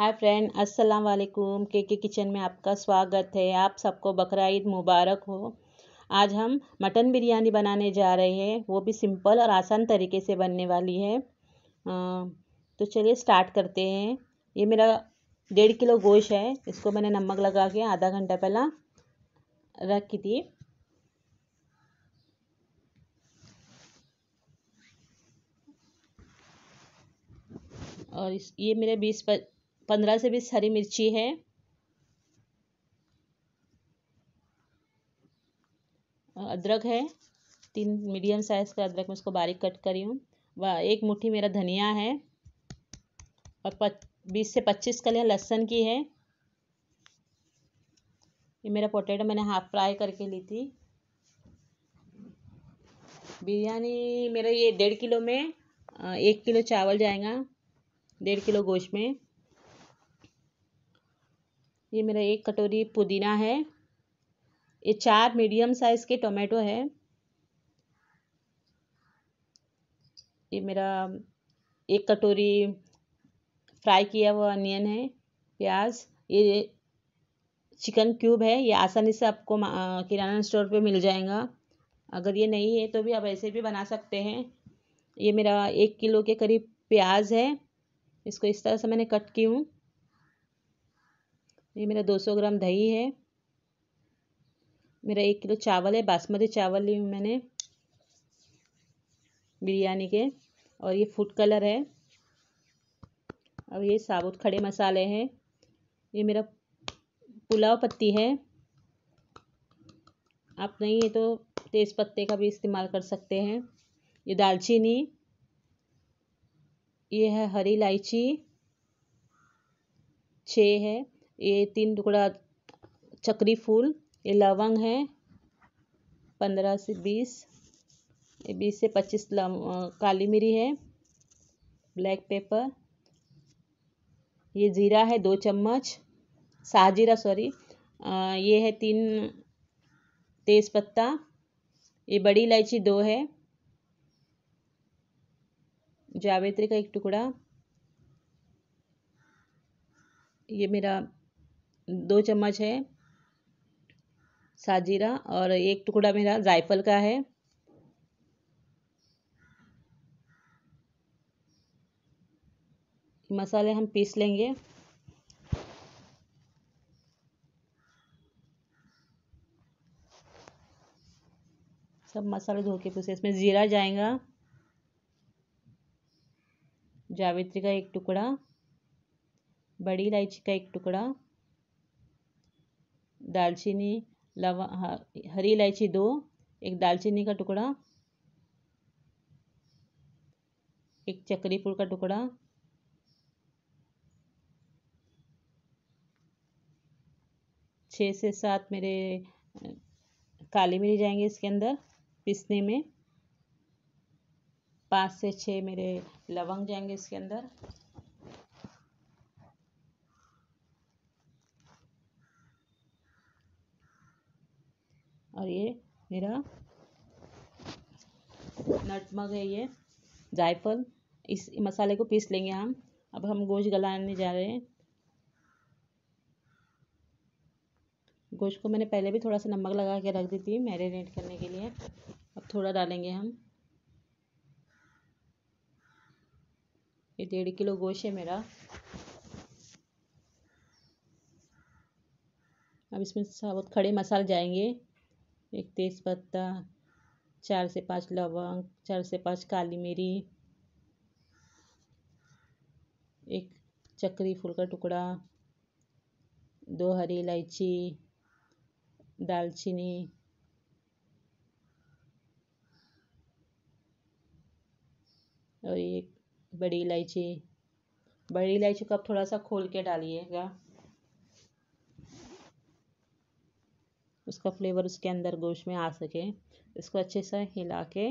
hi friend अस्सलाम वालेकुम के के किचन में आपका स्वागत है आप सबको बकरा ईद मुबारक हो आज हम मटन बिरयानी बनाने जा रहे हैं वो भी सिंपल और आसान तरीके से बनने वाली है तो चलिए स्टार्ट करते हैं ये मेरा डेढ़ किलो गोश है इसको मैंने नमक लगा के आधा घंटा पहला रखी थी और इस ये मेरे बीस पंद्रह से बीस हरी मिर्ची है अदरक है तीन मीडियम साइज़ का अदरक में उसको बारीक कट करी हूँ व एक मुट्ठी मेरा धनिया है और बीस से पच्चीस कलियाँ लहसुन की है ये मेरा पोटैटो मैंने हाफ फ्राई करके ली थी बिरयानी मेरा ये डेढ़ किलो में एक किलो चावल जाएगा डेढ़ किलो गोश्त में ये मेरा एक कटोरी पुदीना है ये चार मीडियम साइज़ के टोमेटो है ये मेरा एक कटोरी फ्राई किया हुआ अनियन है प्याज ये चिकन क्यूब है ये आसानी से आपको किराना स्टोर पे मिल जाएगा अगर ये नहीं है तो भी आप ऐसे भी बना सकते हैं ये मेरा एक किलो के करीब प्याज है इसको इस तरह से मैंने कट की हूँ ये मेरा दो सौ ग्राम दही है मेरा एक किलो चावल है बासमती चावल ली मैंने बिरयानी के और ये फूड कलर है और ये साबुत खड़े मसाले हैं ये मेरा पुलाव पत्ती है आप नहीं है तो तेज़ पत्ते का भी इस्तेमाल कर सकते हैं ये दालचीनी ये है हरी इलायची छः है ये तीन टुकड़ा चक्री फूल ये लवंग है पंद्रह से बीस ये बीस से पच्चीस काली मिरी है ब्लैक पेपर ये ज़ीरा है दो चम्मच साजीरा सॉरी ये है तीन तेज़ पत्ता ये बड़ी इलायची दो है जावेत्री का एक टुकड़ा ये मेरा दो चम्मच है साजीरा और एक टुकड़ा मेरा जायफल का है मसाले हम पीस लेंगे सब मसाले धो के पीसे इसमें ज़ीरा जाएगा जावित्री का एक टुकड़ा बड़ी इलायची का एक टुकड़ा दालचीनी लवा हरी इलायची दो एक दालचीनी का टुकड़ा एक चक्री फूल का टुकड़ा छः से सात मेरे काली मिरी जाएंगे इसके अंदर पिसने में पाँच से छः मेरे लवंग जाएंगे इसके अंदर और ये मेरा नटमग है ये जायफल इस मसाले को पीस लेंगे हम अब हम गोश्त गलाने जा रहे हैं गोश्त को मैंने पहले भी थोड़ा सा नमक लगा के रख दी थी मैरिनेट करने के लिए अब थोड़ा डालेंगे हम ये डेढ़ किलो गोश्त है मेरा अब इसमें साबुत खड़े मसाले जाएंगे एक तेज पत्ता चार से पाँच लवंग चार से पाँच काली मिरी एक चक्री फूल का टुकड़ा दो हरी इलायची दालचीनी और एक बड़ी इलायची बड़ी इलायची को आप थोड़ा सा खोल के डालिएगा उसका फ्लेवर उसके अंदर गोश्त में आ सके इसको अच्छे से हिला के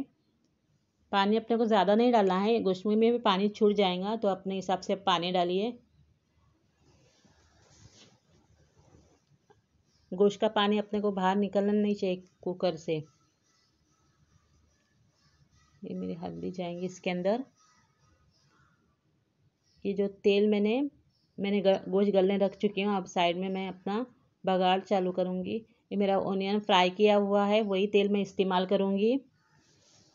पानी अपने को ज़्यादा नहीं डालना है गोश्त में भी पानी छूट जाएगा तो अपने हिसाब से पानी डालिए गोश्त का पानी अपने को बाहर निकलना नहीं चाहिए कुकर से ये मेरी हल्दी जाएंगी इसके अंदर ये जो तेल मैंने मैंने गोश्त गलने रख चुकी हूँ अब साइड में मैं अपना बगाड़ चालू करूँगी ये मेरा ओनियन फ्राई किया हुआ है वही तेल मैं इस्तेमाल करूँगी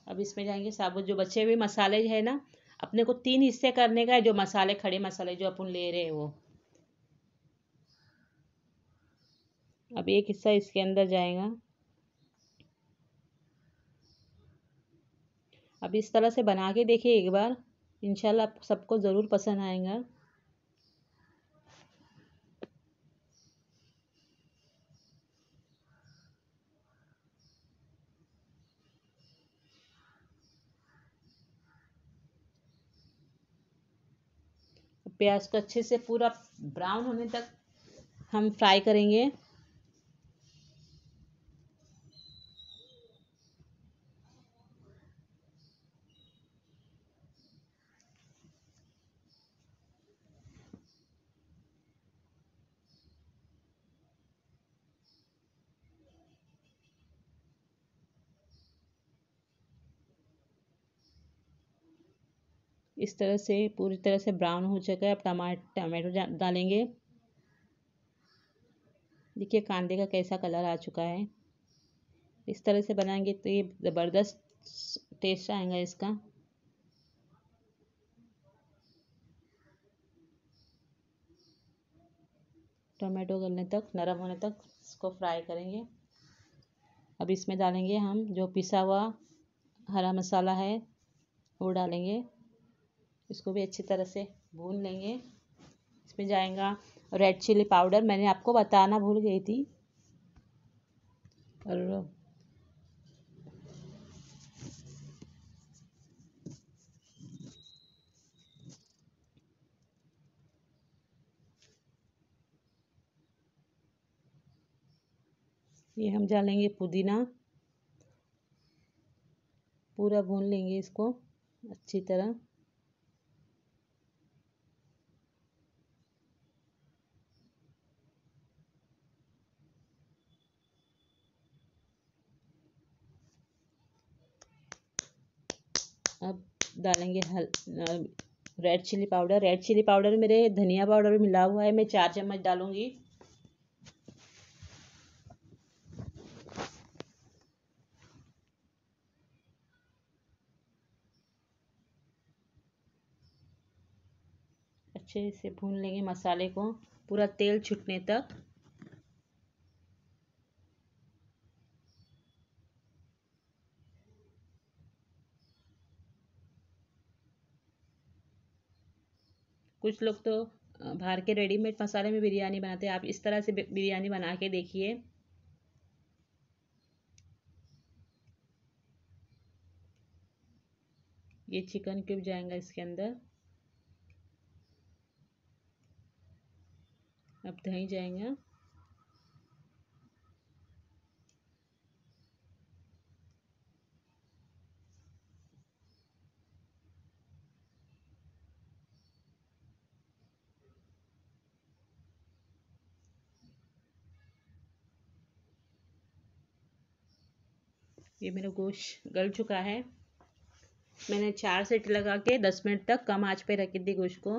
अब इसमें जाएंगे साबुत जो बचे हुए मसाले है ना अपने को तीन हिस्से करने का है जो मसाले खड़े मसाले जो अपन ले रहे हैं वो अब एक हिस्सा इसके अंदर जाएगा अब इस तरह से बना के देखिए एक बार इंशाल्लाह सबको ज़रूर पसंद आएगा प्याज को अच्छे से पूरा ब्राउन होने तक हम फ्राई करेंगे इस तरह से पूरी तरह से ब्राउन हो चुका है अब टमा टमाटो डालेंगे देखिए कांदे का कैसा कलर आ चुका है इस तरह से बनाएंगे तो ये ज़बरदस्त टेस्ट आएगा इसका टोमेटो गलने तक नरम होने तक इसको फ्राई करेंगे अब इसमें डालेंगे हम जो पिसा हुआ हरा मसाला है वो डालेंगे इसको भी अच्छी तरह से भून लेंगे इसमें जाएगा रेड चिली पाउडर मैंने आपको बताना भूल गई थी और ये हम जालेंगे पुदीना पूरा भून लेंगे इसको अच्छी तरह डालेंगे हल red chilli powder red chilli powder मेरे धनिया पाउडर में मिला हुआ है मैं चार चम्मच डालूंगी अच्छे से भून लेंगे मसाले को पूरा तेल छुटने तक कुछ लोग तो बाहर के रेडीमेड मसाले में बिरयानी बनाते हैं आप इस तरह से बिरयानी बना के देखिए ये चिकन क्यूब जाएगा इसके अंदर अब दही जाएगा ये मेरा गोश्त गल चुका है मैंने चार सीट लगा के दस मिनट तक कम आंच पे रखी थी गोश्त को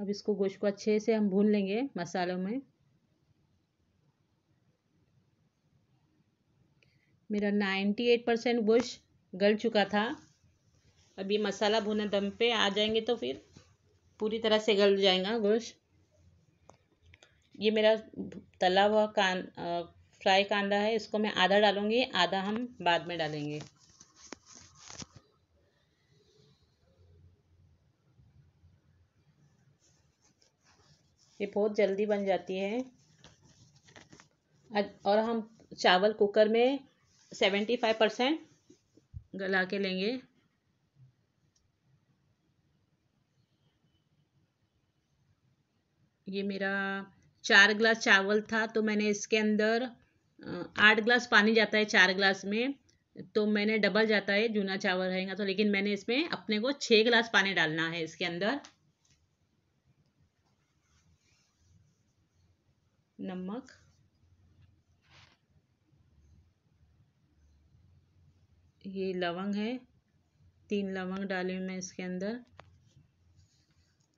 अब इसको गोश्त को अच्छे से हम भून लेंगे मसालों में मेरा नाइन्टी एट परसेंट गोश्त गल चुका था अब ये मसाला भुने दम पे आ जाएंगे तो फिर पूरी तरह से गल जाएगा गोश्त ये मेरा तला हुआ कान फ्राई कांदा है इसको मैं आधा डालूंगी आधा हम बाद में डालेंगे ये बहुत जल्दी बन जाती है और हम चावल कुकर में सेवेंटी फाइव परसेंट गला के लेंगे ये मेरा चार ग्लास चावल था तो मैंने इसके अंदर आठ ग्लास पानी जाता है चार ग्लास में तो मैंने डबल जाता है जूना चावल रहेगा तो लेकिन मैंने इसमें अपने को छः गिलास पानी डालना है इसके अंदर नमक ये लवंग है तीन लवंग डाली मैं इसके अंदर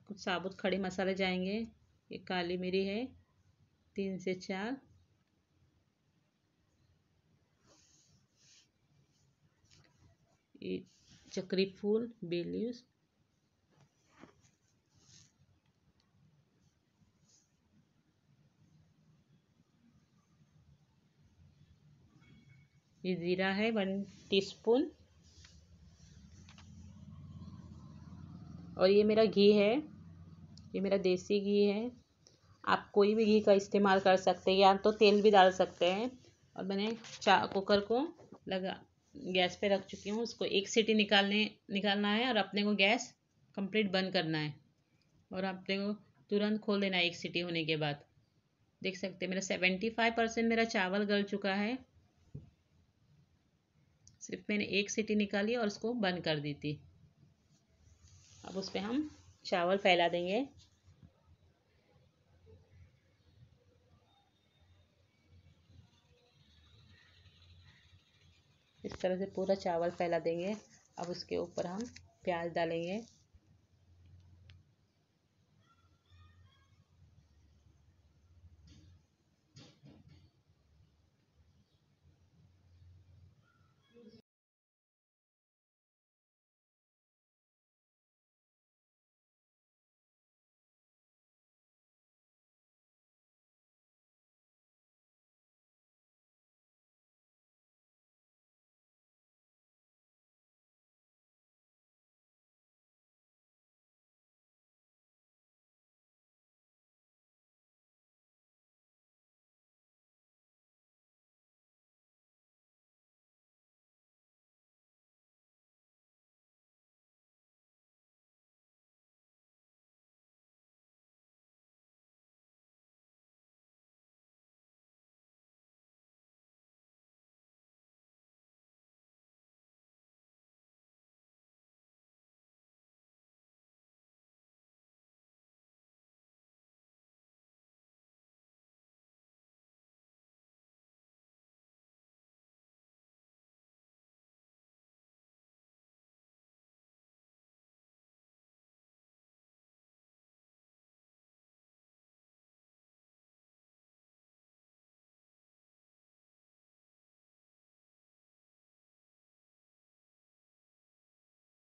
कुछ साबुत खड़े मसाले जाएंगे ये काली मिरी है तीन से चार चक्री फूल बेली ये जीरा है वन टीस्पून और ये मेरा घी है ये मेरा देसी घी है आप कोई भी घी का इस्तेमाल कर सकते हैं या तो तेल भी डाल सकते हैं और मैंने चा कुकर को लगा गैस पे रख चुकी हूँ उसको एक सीटी निकालने निकालना है और अपने को गैस कंप्लीट बंद करना है और अपने को तुरंत खोल देना है एक सीटी होने के बाद देख सकते मेरा सेवेंटी फाइव परसेंट मेरा चावल गल चुका है सिर्फ मैंने एक सीटी निकाली और उसको बंद कर दी थी अब उस पर हम चावल फैला देंगे इस तरह से पूरा चावल फैला देंगे अब उसके ऊपर हम प्याज डालेंगे